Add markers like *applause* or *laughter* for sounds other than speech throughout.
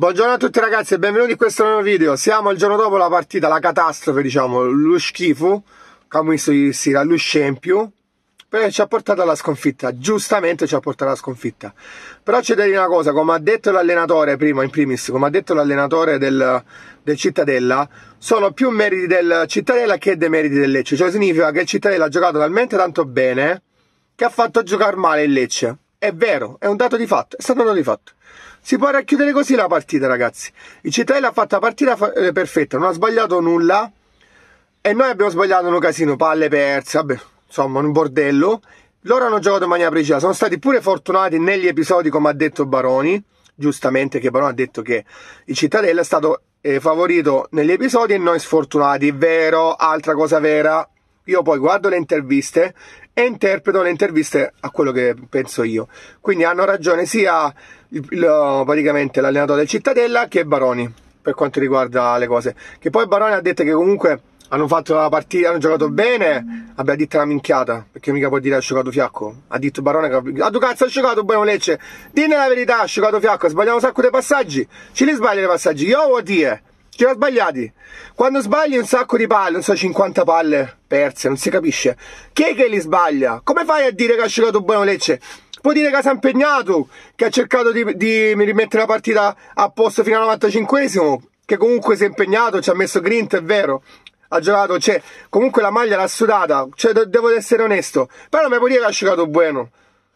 Buongiorno a tutti ragazzi e benvenuti in questo nuovo video Siamo il giorno dopo la partita, la catastrofe diciamo, lo schifo Come si sera, lo scempio Però ci ha portato alla sconfitta, giustamente ci ha portato alla sconfitta Però c'è da dire una cosa, come ha detto l'allenatore prima in primis Come ha detto l'allenatore del, del, Cittadella Sono più meriti del Cittadella che dei meriti del Lecce Cioè significa che il Cittadella ha giocato talmente tanto bene Che ha fatto giocare male il Lecce È vero, è un dato di fatto, è stato un dato di fatto si può racchiudere così la partita, ragazzi. Il Cittadella ha fatto la partita eh, perfetta, non ha sbagliato nulla. E noi abbiamo sbagliato un casino, palle perse, vabbè, insomma, un bordello. Loro hanno giocato in maniera precisa, sono stati pure fortunati negli episodi, come ha detto Baroni, giustamente, che Baroni ha detto che il Cittadella è stato eh, favorito negli episodi e noi sfortunati, vero, altra cosa vera, io poi guardo le interviste e interpreto le interviste a quello che penso io. Quindi hanno ragione sia il, praticamente l'allenatore del Cittadella che Baroni per quanto riguarda le cose. Che poi Baroni ha detto che comunque hanno fatto la partita, hanno giocato bene, abbia detto la minchiata, perché mica può dire ha giocato fiacco. Ha detto Barone che ha tu cazzo ha giocato buono Lecce. Dine la verità, ha giocato fiacco, sbagliamo un sacco dei passaggi. Ci li sbaglia i passaggi, io vuol dire. Ci ha sbagliati. Quando sbagli un sacco di palle, non so, 50 palle perse, non si capisce. Chi è che li sbaglia? Come fai a dire che ha giocato buono Lecce? Puoi dire che si è impegnato, che ha cercato di, di rimettere la partita a posto fino al 95 esimo che comunque si è impegnato, ci ha messo Grint, è vero. Ha giocato, cioè, comunque la maglia l'ha sudata, cioè, devo essere onesto. Però non mi puoi dire che ha giocato buono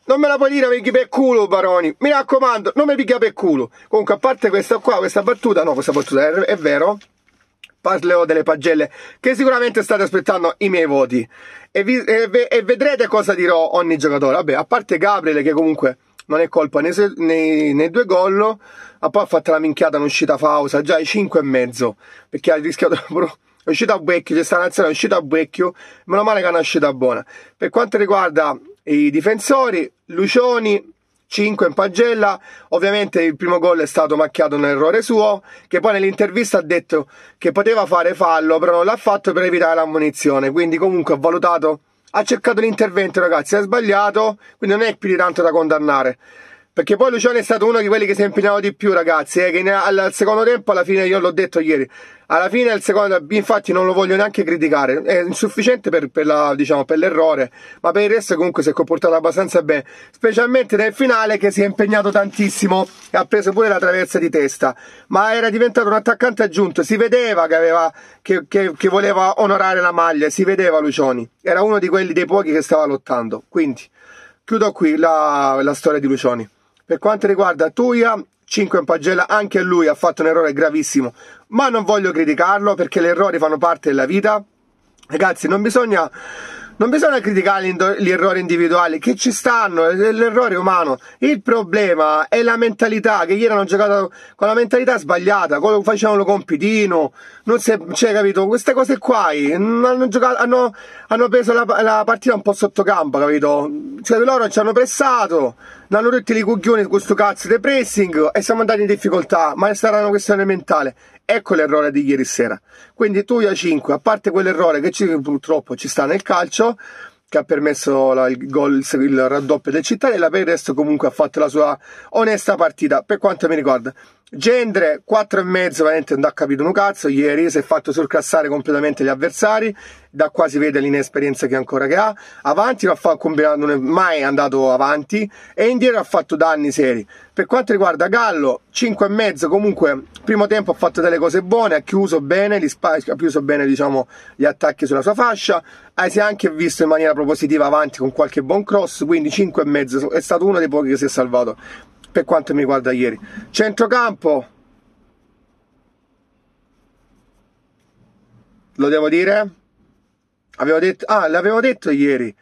non me la puoi dire mi picchi per culo Baroni mi raccomando non mi picchia per culo comunque a parte questa qua questa battuta no questa battuta è, è vero parlerò delle pagelle che sicuramente state aspettando i miei voti e, vi, e, e, vedrete cosa dirò ogni giocatore vabbè a parte Gabriele che comunque non è colpa nei, nei, nei due gol ha poi fatto la minchiata un'uscita Fausa già ai 5 e mezzo perché ha rischiato *laughs* proprio è uscita a Becchio, c'è stata un'azione, è uscita a Becchio, meno male che è una uscita buona. Per quanto riguarda i difensori, Lucioni 5 in pagella, ovviamente il primo gol è stato macchiato un errore suo, che poi nell'intervista ha detto che poteva fare fallo, però non l'ha fatto per evitare l'ammunizione, quindi comunque ha valutato, ha cercato l'intervento ragazzi, ha sbagliato, quindi non è più di tanto da condannare. Perché poi Luciano è stato uno di quelli che si è impegnato di più, ragazzi. Eh, che ne, al, al, secondo tempo, alla fine, io l'ho detto ieri, alla fine, al secondo, infatti, non lo voglio neanche criticare. È insufficiente per, per, la, diciamo, per l'errore, ma per il resto, comunque, si è comportato abbastanza bene. Specialmente nel finale, che si è impegnato tantissimo e ha preso pure la traversa di testa. Ma era diventato un attaccante aggiunto. Si vedeva che, aveva, che, che, che voleva onorare la maglia, si vedeva Lucioni. Era uno di quelli dei pochi che stava lottando. Quindi, chiudo qui la, la storia di Lucioni. Per quanto riguarda Tuia, 5 in pagella, anche lui ha fatto un errore gravissimo, ma non voglio criticarlo perché gli errori fanno parte della vita. Ragazzi, non bisogna non bisogna criticare gli errori individuali, che ci stanno, è eh, l'errore umano. Il problema è la mentalità, che ieri hanno giocato con la mentalità sbagliata, facevano lo compitino, non si è, cioè, capito, queste cose qua, eh, hanno, giocato, hanno, hanno preso la, la, partita un po' sotto sottocampo, capito? Cioè loro ci hanno pressato, ne hanno rotti i cuglioni su questo cazzo di pressing e siamo andati in difficoltà, ma sarà una questione mentale. Ecco l'errore di ieri sera. Quindi tu a 5, a parte quell'errore che ci, purtroppo ci sta nel calcio, che ha permesso la, il, gol, il raddoppio del Cittadella, per il resto comunque ha fatto la sua onesta partita, per quanto mi riguarda. Gendre 4,5 veramente non ha capito un cazzo, ieri si è fatto surclassare completamente gli avversari, da qua si vede l'inesperienza che ancora che ha, avanti non, fa, non è mai andato avanti e indietro ha fatto danni seri. Per quanto riguarda Gallo, 5,5 comunque, primo tempo ha fatto delle cose buone, ha chiuso bene, gli, ha chiuso bene diciamo, gli attacchi sulla sua fascia, eh, si è anche visto in maniera propositiva avanti con qualche buon cross, quindi 5,5 è stato uno dei pochi che si è salvato per quanto mi riguarda ieri. Centrocampo. Lo devo dire? Avevo detto, ah, l'avevo detto ieri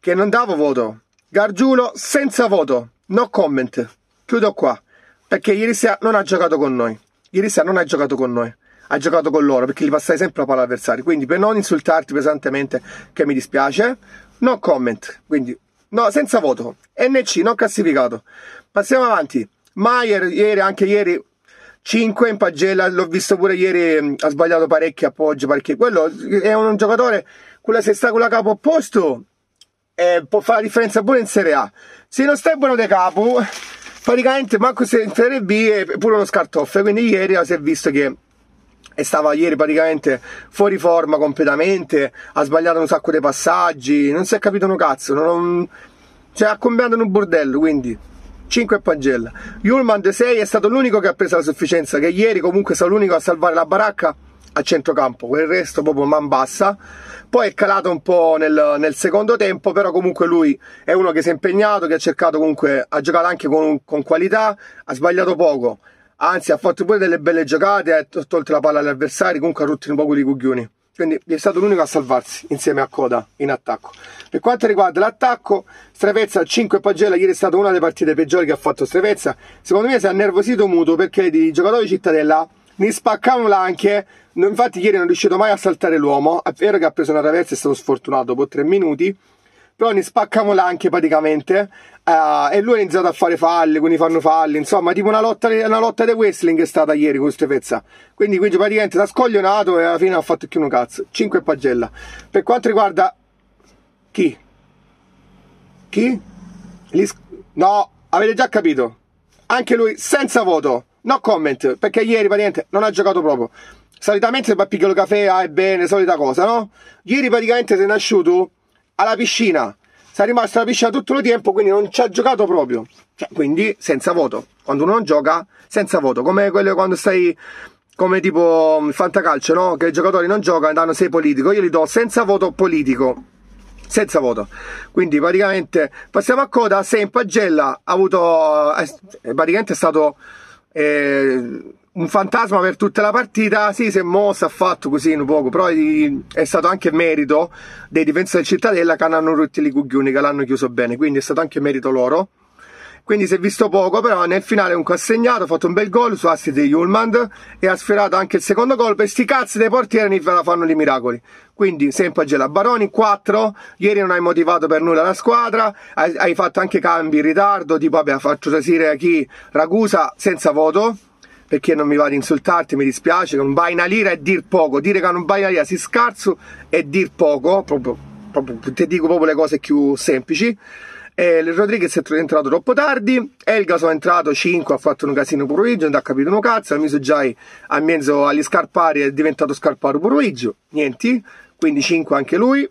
che non davo voto. Gargiulo senza voto, no comment. Chiudo qua, perché ieri sera non ha giocato con noi. Ieri sera non ha giocato con noi ha giocato con loro perché gli passai sempre la palla avversari Quindi, per non insultarti pesantemente, che mi dispiace, no comment. Quindi, No, senza voto. NC non classificato. Passiamo avanti. Maier, ieri, anche ieri, 5 in pagella. L'ho visto pure ieri, mm, ha sbagliato parecchi appoggi, Poggio quello eh, è un giocatore, quella se sta con la capo opposto, eh, può fare la differenza pure in Serie A. Se non stai buono da capo, praticamente manco se in Serie B è eh, pure uno scartoff. Quindi ieri si è visto che e stava ieri praticamente fuori forma completamente, ha sbagliato un sacco dei passaggi, non si è capito un cazzo, non, cioè ha combinato in un bordello, quindi 5 e pagella. Yulman De 6 è stato l'unico che ha preso la sufficienza, che ieri comunque è stato l'unico a salvare la baracca a centrocampo, quel resto proprio man bassa. Poi è calato un po' nel, nel, secondo tempo, però comunque lui è uno che si è impegnato, che ha cercato comunque, ha giocato anche con, con qualità, ha sbagliato poco, anzi ha fatto pure delle belle giocate, ha tolto la palla agli avversari, comunque ha rotto un po' quelli cuglioni Quindi è stato l'unico a salvarsi insieme a Coda in attacco. Per quanto riguarda l'attacco, Strevezza 5 pagella, ieri è stata una delle partite peggiori che ha fatto Strevezza Secondo me si è annervosito muto perché i giocatori di Cittadella ne spaccavano anche. Infatti, ieri non è riuscito mai a saltare l'uomo. È vero che ha preso una traversa, e è stato sfortunato dopo 3 minuti però ne spaccamo l'anche praticamente. Uh, e lui ha iniziato a fare falle, quindi fanno falle, insomma, tipo una lotta, una lotta di wrestling è stata ieri con Stefezza. Quindi, quindi praticamente si è scoglionato e alla fine ha fatto più uno cazzo. 5 pagella. Per quanto riguarda chi? Chi? Sc- no, avete già capito. Anche lui senza voto, no comment, perché ieri praticamente non ha giocato proprio. Solitamente se va a piccolo caffè, ah, è bene, solita cosa, no? Ieri praticamente si è nasciuto alla piscina. Sarà rimasto alla piscina tutto il tempo, quindi non ci ha giocato proprio. Cioè, quindi senza voto. Quando uno non gioca, senza voto. Come quello quando stai come tipo mm, il fantacalcio, no? Che i giocatori non giocano, danno sei politico. Io li do senza voto politico. Senza voto. Quindi praticamente passiamo a coda, sei in pagella, ha avuto... È, eh, eh, praticamente è stato... Eh, un fantasma per tutta la partita. Sì, si è mossa, ha fatto così un poco, però è stato anche merito dei difensori del Cittadella che hanno rotto i coglioni, che l'hanno chiuso bene, quindi è stato anche merito loro. Quindi si è visto poco, però nel finale comunque ha segnato, ha fatto un bel gol su assi di Hulmand e ha sfiorato anche il secondo gol. Per sti cazzi dei portieri non fanno dei miracoli. Quindi sempre a Gela Baroni 4, ieri non hai motivato per nulla la squadra, hai, hai fatto anche cambi in ritardo, tipo abbiamo vabbè, faccio a chi Ragusa senza voto, perché non mi va ad insultarti, mi dispiace, non vai una lira è dir poco, dire che non vai una lira si scarso è dir poco, proprio, proprio, ti dico proprio le cose più semplici. Eh, Rodriguez è entrato troppo tardi, Elga è entrato 5, ha fatto un casino Puruigio, non ha capito uno cazzo, ha messo già a mezzo agli scarpari è diventato scarparo Puruigio, niente, quindi 5 anche lui,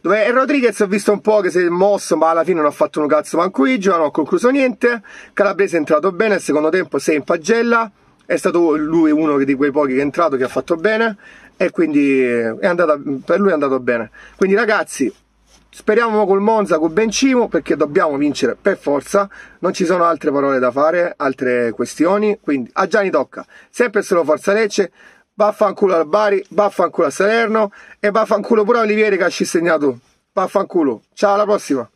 dove Rodriguez ho visto un po' che si è mosso, ma alla fine non ha fatto un cazzo manco Igio, non ho concluso niente. Calabrese è entrato bene, al secondo tempo sei in pagella. È stato lui uno di quei pochi che è entrato che ha fatto bene e quindi è andata, per lui è andato bene. Quindi ragazzi, speriamo col Monza, con Bencimo, perché dobbiamo vincere per forza, non ci sono altre parole da fare, altre questioni, quindi a Gianni tocca, sempre solo Forza Lecce, vaffanculo al Bari, vaffanculo a Salerno e vaffanculo pure a Olivieri che ha ci segnato. Vaffanculo, ciao alla prossima!